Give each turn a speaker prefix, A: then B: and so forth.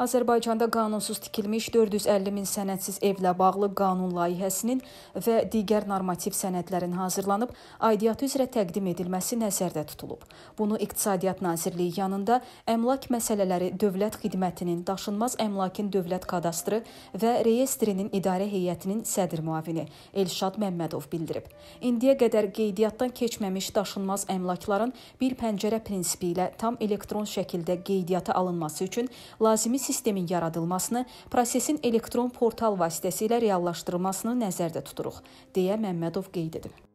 A: Azərbaycanda qanunsuz tikilmiş 450 min sənədsiz evlə bağlı qanun layihəsinin və digər normativ sənədlərin hazırlanıb aidiyyatı üzrə təqdim edilməsi nəzərdə tutulub. Bunu İqtisadiyyat Nazirliyi yanında Əmlak məsələləri Dövlət Xidmətinin Daşınmaz Əmlakın Dövlət Kadastrı və Reyestrinin İdarə Heyətinin sədr müavini Elşad Məmmədov bildirib. İndiyə qədər qeydiyyatdan keçməmiş daşınmaz əmlakların bir pəncərə prinsipi ilə tam elektron şəkildə qeydiyyata alınması üçün lazımi sistemin yaradılmasını, prosesin elektron portal vasitəsilə reallaşdırılmasını nəzərdə tuturuq, deyə Məmmədov qeyd edib.